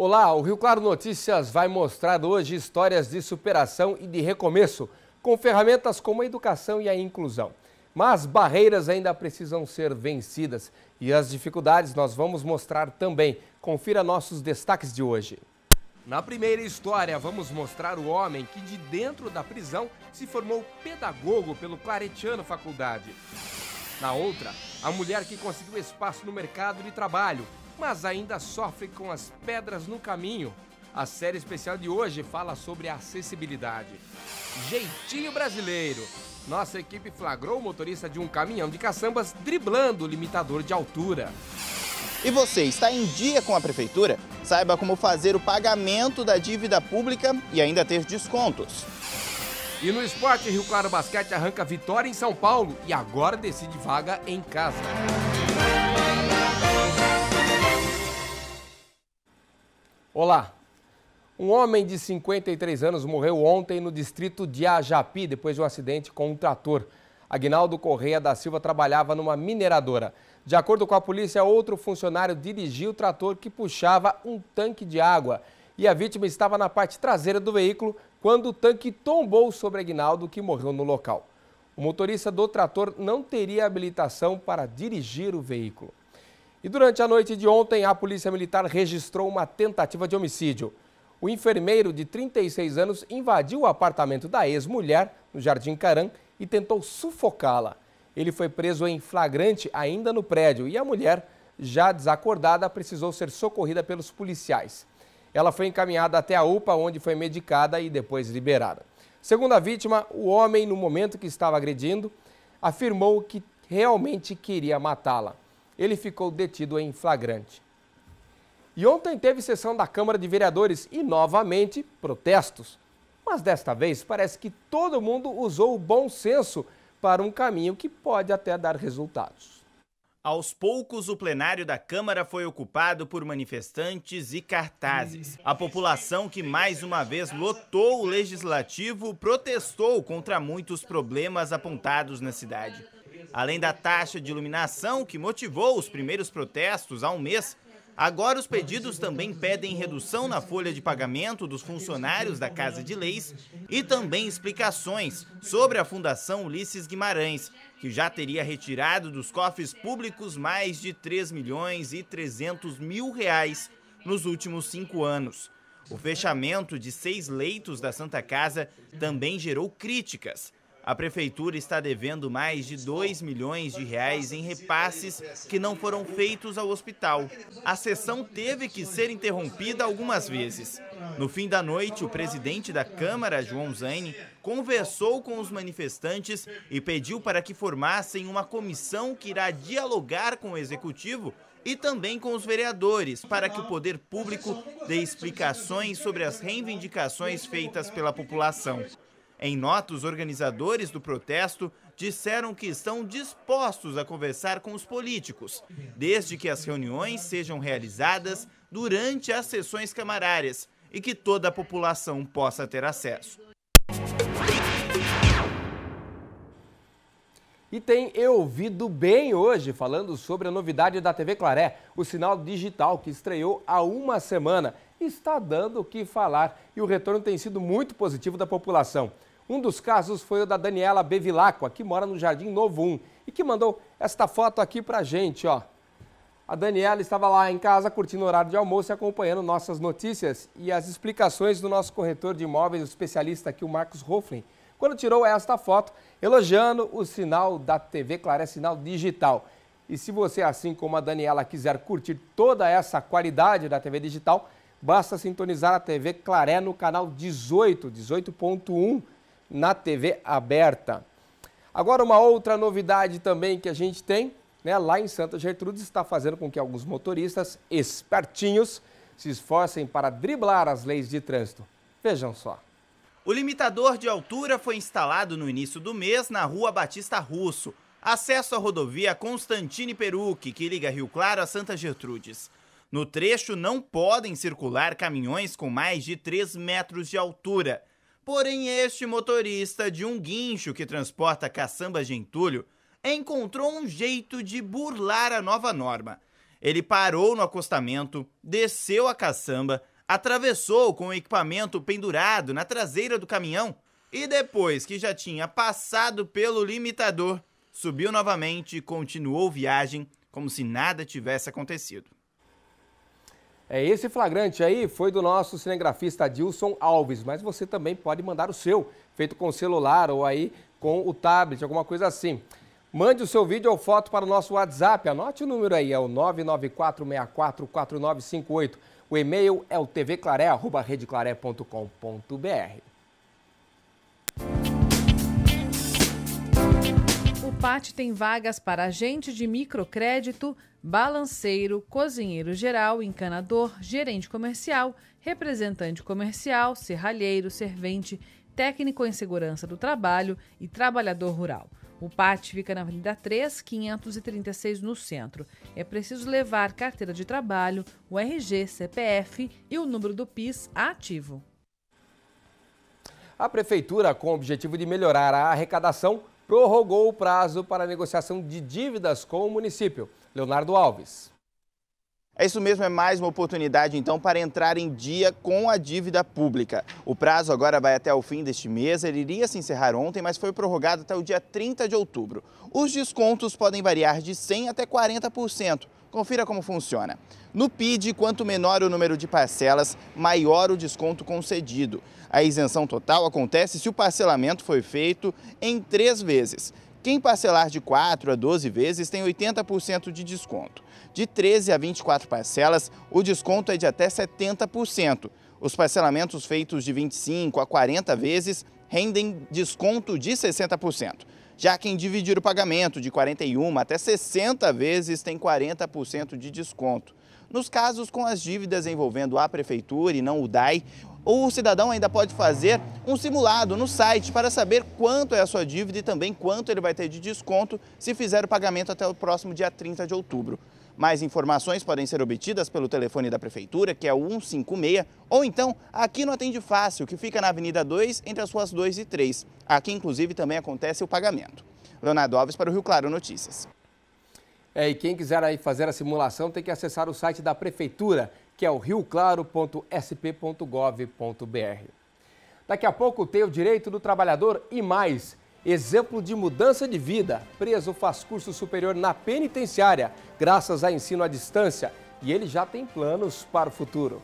Olá, o Rio Claro Notícias vai mostrar hoje histórias de superação e de recomeço, com ferramentas como a educação e a inclusão. Mas barreiras ainda precisam ser vencidas e as dificuldades nós vamos mostrar também. Confira nossos destaques de hoje. Na primeira história, vamos mostrar o homem que de dentro da prisão se formou pedagogo pelo Claretiano Faculdade. Na outra, a mulher que conseguiu espaço no mercado de trabalho mas ainda sofre com as pedras no caminho. A série especial de hoje fala sobre acessibilidade. Jeitinho brasileiro. Nossa equipe flagrou o motorista de um caminhão de caçambas driblando o limitador de altura. E você está em dia com a prefeitura? Saiba como fazer o pagamento da dívida pública e ainda ter descontos. E no esporte, Rio Claro Basquete arranca vitória em São Paulo e agora decide vaga em casa. Olá. Um homem de 53 anos morreu ontem no distrito de Ajapi depois de um acidente com um trator. Agnaldo Correia da Silva trabalhava numa mineradora. De acordo com a polícia, outro funcionário dirigiu o trator que puxava um tanque de água. E a vítima estava na parte traseira do veículo quando o tanque tombou sobre Agnaldo, que morreu no local. O motorista do trator não teria habilitação para dirigir o veículo. E durante a noite de ontem, a Polícia Militar registrou uma tentativa de homicídio. O enfermeiro de 36 anos invadiu o apartamento da ex-mulher, no Jardim Caram, e tentou sufocá-la. Ele foi preso em flagrante ainda no prédio e a mulher, já desacordada, precisou ser socorrida pelos policiais. Ela foi encaminhada até a UPA, onde foi medicada e depois liberada. Segundo a vítima, o homem, no momento que estava agredindo, afirmou que realmente queria matá-la ele ficou detido em flagrante. E ontem teve sessão da Câmara de Vereadores e, novamente, protestos. Mas desta vez parece que todo mundo usou o bom senso para um caminho que pode até dar resultados. Aos poucos, o plenário da Câmara foi ocupado por manifestantes e cartazes. A população, que mais uma vez lotou o legislativo, protestou contra muitos problemas apontados na cidade. Além da taxa de iluminação, que motivou os primeiros protestos há um mês, agora os pedidos também pedem redução na folha de pagamento dos funcionários da Casa de Leis e também explicações sobre a Fundação Ulisses Guimarães, que já teria retirado dos cofres públicos mais de 3 milhões e 300 mil reais nos últimos cinco anos. O fechamento de seis leitos da Santa Casa também gerou críticas. A prefeitura está devendo mais de 2 milhões de reais em repasses que não foram feitos ao hospital. A sessão teve que ser interrompida algumas vezes. No fim da noite, o presidente da Câmara, João Zaine, conversou com os manifestantes e pediu para que formassem uma comissão que irá dialogar com o executivo e também com os vereadores, para que o poder público dê explicações sobre as reivindicações feitas pela população. Em nota, os organizadores do protesto disseram que estão dispostos a conversar com os políticos, desde que as reuniões sejam realizadas durante as sessões camarárias e que toda a população possa ter acesso. E tem Eu Ouvido Bem hoje, falando sobre a novidade da TV Claré, o sinal digital que estreou há uma semana. Está dando o que falar e o retorno tem sido muito positivo da população. Um dos casos foi o da Daniela Bevilacqua, que mora no Jardim Novo 1 e que mandou esta foto aqui pra gente, ó. A Daniela estava lá em casa curtindo o horário de almoço e acompanhando nossas notícias e as explicações do nosso corretor de imóveis, o especialista aqui, o Marcos Hoffling, quando tirou esta foto elogiando o sinal da TV Clare é sinal digital. E se você, assim como a Daniela, quiser curtir toda essa qualidade da TV digital, basta sintonizar a TV Claré no canal 18, 18.1 na TV aberta. Agora, uma outra novidade também que a gente tem, né, lá em Santa Gertrudes, está fazendo com que alguns motoristas espertinhos se esforcem para driblar as leis de trânsito. Vejam só. O limitador de altura foi instalado no início do mês na Rua Batista Russo, acesso à rodovia Constantine Perucchi, que liga Rio Claro a Santa Gertrudes. No trecho não podem circular caminhões com mais de 3 metros de altura Porém, este motorista de um guincho que transporta caçambas de entulho encontrou um jeito de burlar a nova norma. Ele parou no acostamento, desceu a caçamba, atravessou com o equipamento pendurado na traseira do caminhão e depois que já tinha passado pelo limitador, subiu novamente e continuou viagem como se nada tivesse acontecido. É, esse flagrante aí foi do nosso cinegrafista Dilson Alves, mas você também pode mandar o seu, feito com celular ou aí com o tablet, alguma coisa assim. Mande o seu vídeo ou foto para o nosso WhatsApp. Anote o número aí, é o 994644958. O e-mail é o tvclaré.redeclaré.com.br. O PAT tem vagas para agente de microcrédito, balanceiro, cozinheiro geral, encanador, gerente comercial, representante comercial, serralheiro, servente, técnico em segurança do trabalho e trabalhador rural. O PAT fica na Avenida 3, 536 no centro. É preciso levar carteira de trabalho, o RG, CPF e o número do PIS ativo. A Prefeitura, com o objetivo de melhorar a arrecadação, prorrogou o prazo para negociação de dívidas com o município. Leonardo Alves. É isso mesmo, é mais uma oportunidade então para entrar em dia com a dívida pública. O prazo agora vai até o fim deste mês, ele iria se encerrar ontem, mas foi prorrogado até o dia 30 de outubro. Os descontos podem variar de 100 até 40%. Confira como funciona. No PID, quanto menor o número de parcelas, maior o desconto concedido. A isenção total acontece se o parcelamento foi feito em três vezes. Quem parcelar de 4 a 12 vezes tem 80% de desconto. De 13 a 24 parcelas, o desconto é de até 70%. Os parcelamentos feitos de 25 a 40 vezes rendem desconto de 60%. Já quem dividir o pagamento de 41 até 60 vezes tem 40% de desconto. Nos casos com as dívidas envolvendo a prefeitura e não o DAI, ou o cidadão ainda pode fazer um simulado no site para saber quanto é a sua dívida e também quanto ele vai ter de desconto se fizer o pagamento até o próximo dia 30 de outubro. Mais informações podem ser obtidas pelo telefone da Prefeitura, que é o 156, ou então aqui no Atende Fácil, que fica na Avenida 2, entre as ruas 2 e 3. Aqui, inclusive, também acontece o pagamento. Leonardo Alves para o Rio Claro Notícias. É, e quem quiser aí fazer a simulação tem que acessar o site da Prefeitura que é o rioclaro.sp.gov.br. Daqui a pouco tem o direito do trabalhador e mais. Exemplo de mudança de vida. Preso faz curso superior na penitenciária, graças a ensino à distância. E ele já tem planos para o futuro.